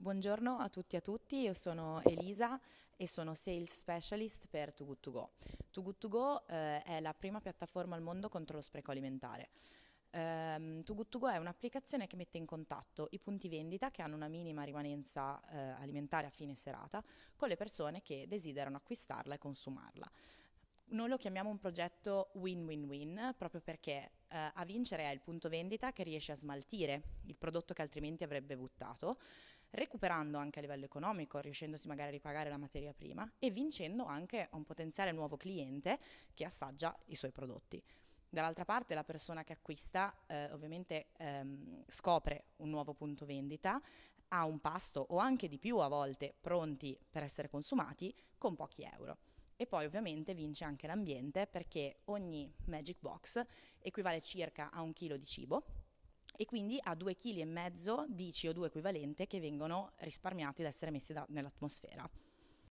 Buongiorno a tutti e a tutti, io sono Elisa e sono Sales Specialist per Too Good To Go. Too Good To Go eh, è la prima piattaforma al mondo contro lo spreco alimentare. Um, Too Good To Go è un'applicazione che mette in contatto i punti vendita che hanno una minima rimanenza eh, alimentare a fine serata con le persone che desiderano acquistarla e consumarla. Noi lo chiamiamo un progetto win-win-win proprio perché eh, a vincere è il punto vendita che riesce a smaltire il prodotto che altrimenti avrebbe buttato recuperando anche a livello economico, riuscendosi magari a ripagare la materia prima e vincendo anche un potenziale nuovo cliente che assaggia i suoi prodotti. Dall'altra parte la persona che acquista eh, ovviamente ehm, scopre un nuovo punto vendita, ha un pasto o anche di più a volte pronti per essere consumati con pochi euro. E poi ovviamente vince anche l'ambiente perché ogni Magic Box equivale circa a un chilo di cibo e quindi a 2,5 kg di CO2 equivalente che vengono risparmiati da essere messi da, nell'atmosfera.